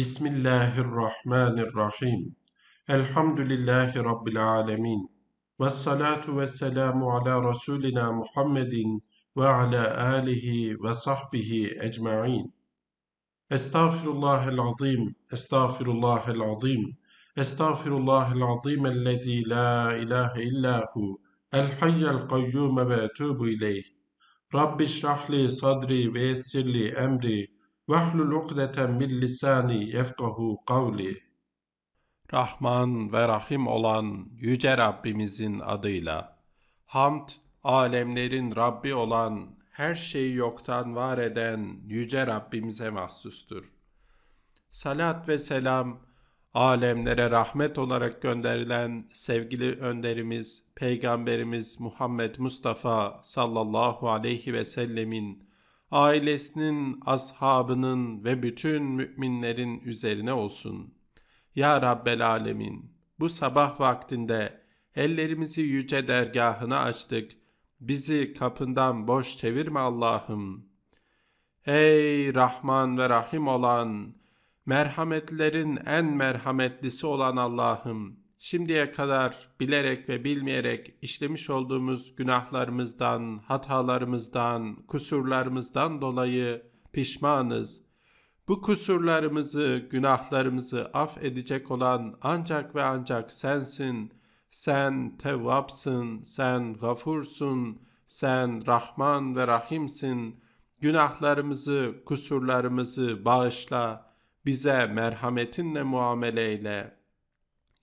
Bismillahirrahmanirrahim. Elhamdülillahi Rabbil alemin. Ve salatu ve selamu ala Resulina Muhammedin ve ala alihi ve sahbihi ecma'in. Estağfirullahel azim, estağfirullahel azim, estağfirullahel azim ellezî la ilahe illahu, el hayyel kayyume ve etubu ileyh. Rabbi şrahli sadri ve yessirli emri, وَحْلُ لُقْدَةً مِنْ لِسَانِي يَفْقَهُ قَوْلِي Rahman ve Rahim olan Yüce Rabbimizin adıyla, hamd, alemlerin Rabbi olan, her şeyi yoktan var eden Yüce Rabbimize mahsustur. Salat ve selam, alemlere rahmet olarak gönderilen sevgili önderimiz, Peygamberimiz Muhammed Mustafa sallallahu aleyhi ve sellemin ailesinin, ashabının ve bütün müminlerin üzerine olsun. Ya Rabbel Alemin, bu sabah vaktinde ellerimizi yüce dergahına açtık. Bizi kapından boş çevirme Allah'ım. Ey Rahman ve Rahim olan, merhametlerin en merhametlisi olan Allah'ım, şimdiye kadar bilerek ve bilmeyerek işlemiş olduğumuz günahlarımızdan, hatalarımızdan, kusurlarımızdan dolayı pişmanız. Bu kusurlarımızı, günahlarımızı af edecek olan ancak ve ancak sensin. Sen tevvapsın, sen gafursun, sen Rahman ve Rahimsin. Günahlarımızı, kusurlarımızı bağışla, bize merhametinle muamele eyle.''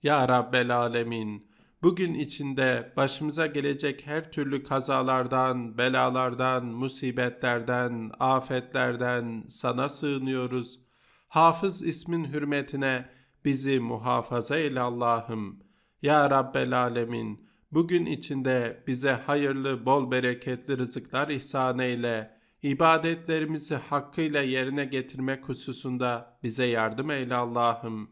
Ya Rabbel Alemin, bugün içinde başımıza gelecek her türlü kazalardan, belalardan, musibetlerden, afetlerden sana sığınıyoruz. Hafız ismin hürmetine bizi muhafaza eyle Allah'ım. Ya Rabbel Alemin, bugün içinde bize hayırlı, bol bereketli rızıklar ihsan eyle.'' ibadetlerimizi hakkıyla yerine getirmek hususunda bize yardım eyle Allah'ım.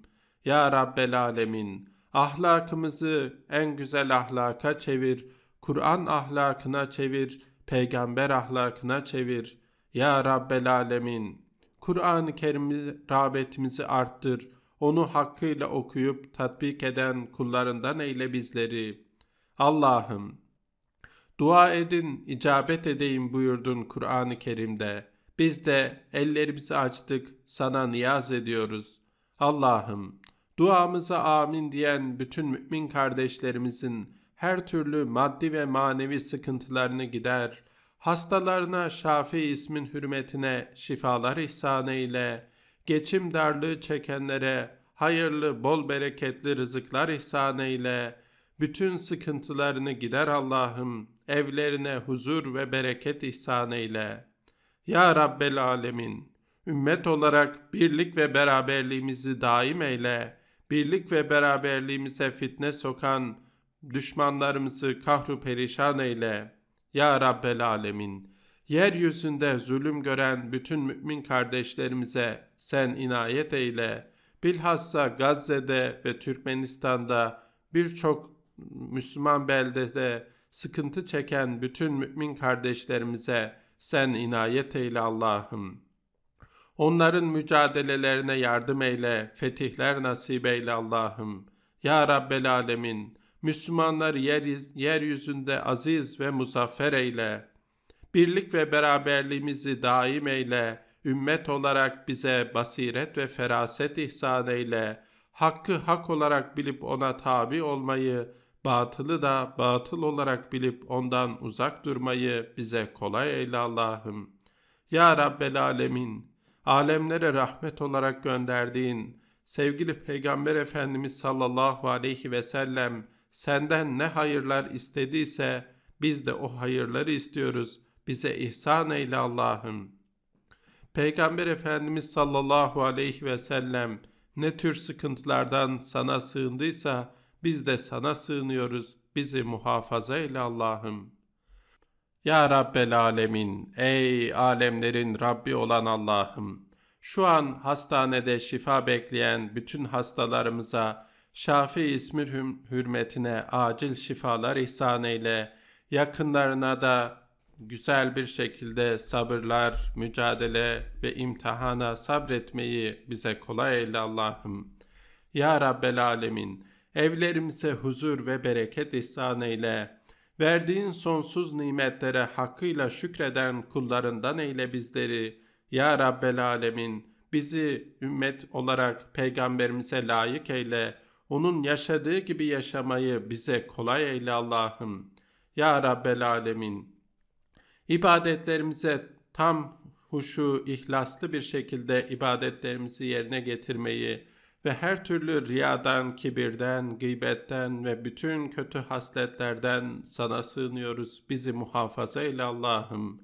Ya Rabbel Alemin, ahlakımızı en güzel ahlaka çevir, Kur'an ahlakına çevir, peygamber ahlakına çevir. Ya Rabbel Alemin, Kur'an-ı Kerim'i rağbetimizi arttır, onu hakkıyla okuyup tatbik eden kullarından eyle bizleri. Allah'ım, dua edin, icabet edeyim buyurdun Kur'an-ı Kerim'de. Biz de ellerimizi açtık, sana niyaz ediyoruz. Allah'ım, duamıza amin diyen bütün mümin kardeşlerimizin her türlü maddi ve manevi sıkıntılarını gider, hastalarına Şafi ismin hürmetine şifalar ihsan eyle, geçim darlığı çekenlere hayırlı bol bereketli rızıklar ihsan eyle, bütün sıkıntılarını gider Allah'ım, evlerine huzur ve bereket ihsan eyle. Ya Rabbel Alemin, ümmet olarak birlik ve beraberliğimizi daim eyle.'' birlik ve beraberliğimize fitne sokan düşmanlarımızı kahru perişan eyle. Ya Rabbel Alemin, yeryüzünde zulüm gören bütün mümin kardeşlerimize sen inayet eyle. Bilhassa Gazze'de ve Türkmenistan'da birçok Müslüman beldede sıkıntı çeken bütün mümin kardeşlerimize sen inayet eyle Allah'ım.'' Onların mücadelelerine yardım eyle, fetihler nasip eyle Allah'ım. Ya Rabbel Alemin, Müslümanlar yer, yeryüzünde aziz ve muzaffer eyle. Birlik ve beraberliğimizi daim eyle. Ümmet olarak bize basiret ve feraset ihsan eyle. Hakkı hak olarak bilip ona tabi olmayı, batılı da batıl olarak bilip ondan uzak durmayı bize kolay eyle Allah'ım. Ya Rabbel Alemin, alemlere rahmet olarak gönderdiğin sevgili Peygamber Efendimiz sallallahu aleyhi ve sellem senden ne hayırlar istediyse biz de o hayırları istiyoruz. Bize ihsan eyle Allah'ım. Peygamber Efendimiz sallallahu aleyhi ve sellem ne tür sıkıntılardan sana sığındıysa biz de sana sığınıyoruz. Bizi muhafaza eyle Allah'ım.'' Ya Rabbel Alemin, ey alemlerin Rabbi olan Allah'ım, şu an hastanede şifa bekleyen bütün hastalarımıza Şafi ismi hürmetine acil şifalar ihsan eyle, yakınlarına da güzel bir şekilde sabırlar, mücadele ve imtihana sabretmeyi bize kolay eyle Allah'ım. Ya Rabbel Alemin, evlerimize huzur ve bereket ihsan eyle.'' Verdiğin sonsuz nimetlere hakkıyla şükreden kullarından eyle bizleri. Ya Rabbel Alemin bizi ümmet olarak peygamberimize layık eyle. Onun yaşadığı gibi yaşamayı bize kolay eyle Allah'ım. Ya Rabbel Alemin. ibadetlerimize tam huşu, ihlaslı bir şekilde ibadetlerimizi yerine getirmeyi, ve her türlü riyadan, kibirden, gıybetten ve bütün kötü hasletlerden sana sığınıyoruz. Bizi muhafaza eyle Allah'ım.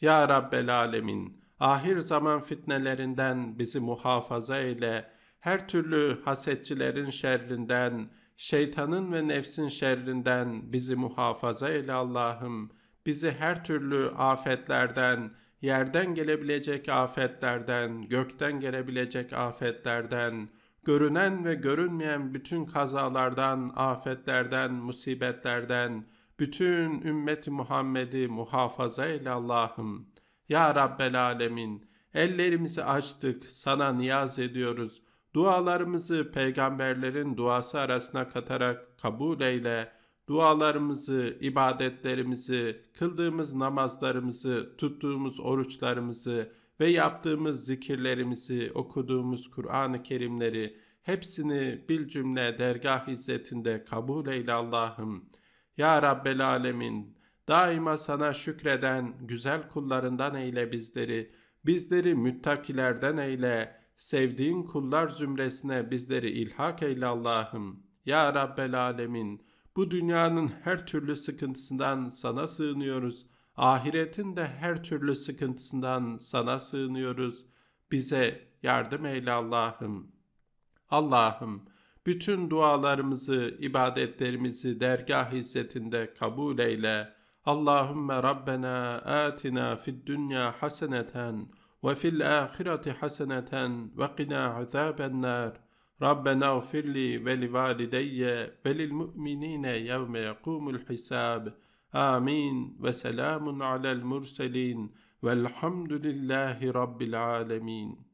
Ya Rabbel Alemin, ahir zaman fitnelerinden bizi muhafaza eyle. Her türlü hasetçilerin şerrinden, şeytanın ve nefsin şerrinden bizi muhafaza eyle Allah'ım. Bizi her türlü afetlerden, yerden gelebilecek afetlerden, gökten gelebilecek afetlerden, görünen ve görünmeyen bütün kazalardan, afetlerden, musibetlerden, bütün ümmeti Muhammed'i muhafaza eyle Allah'ım. Ya Rabbel Alemin, ellerimizi açtık, sana niyaz ediyoruz. Dualarımızı peygamberlerin duası arasına katarak kabul eyle. Dualarımızı, ibadetlerimizi, kıldığımız namazlarımızı, tuttuğumuz oruçlarımızı, ve yaptığımız zikirlerimizi, okuduğumuz Kur'an-ı Kerimleri hepsini bil cümle dergah izzetinde kabul eyle Allah'ım. Ya Rabbel Alemin, daima sana şükreden güzel kullarından eyle bizleri, bizleri müttakilerden eyle, sevdiğin kullar zümresine bizleri ilhak eyle Allah'ım. Ya Rabbel Alemin, bu dünyanın her türlü sıkıntısından sana sığınıyoruz. Ahiretin de her türlü sıkıntısından sana sığınıyoruz. Bize yardım eyle Allah'ım. Allah'ım bütün dualarımızı, ibadetlerimizi dergah hizmetinde kabul eyle. Allahümme Rabbena atina fid dünya haseneten ve fil ahireti haseneten ve qina azabennar. Rabbena gfirli ve li valideyye ve lil mu'minine yevme yekumul hisab.'' Amin ve selamun alel murselin velhamdülillahi rabbil alemin.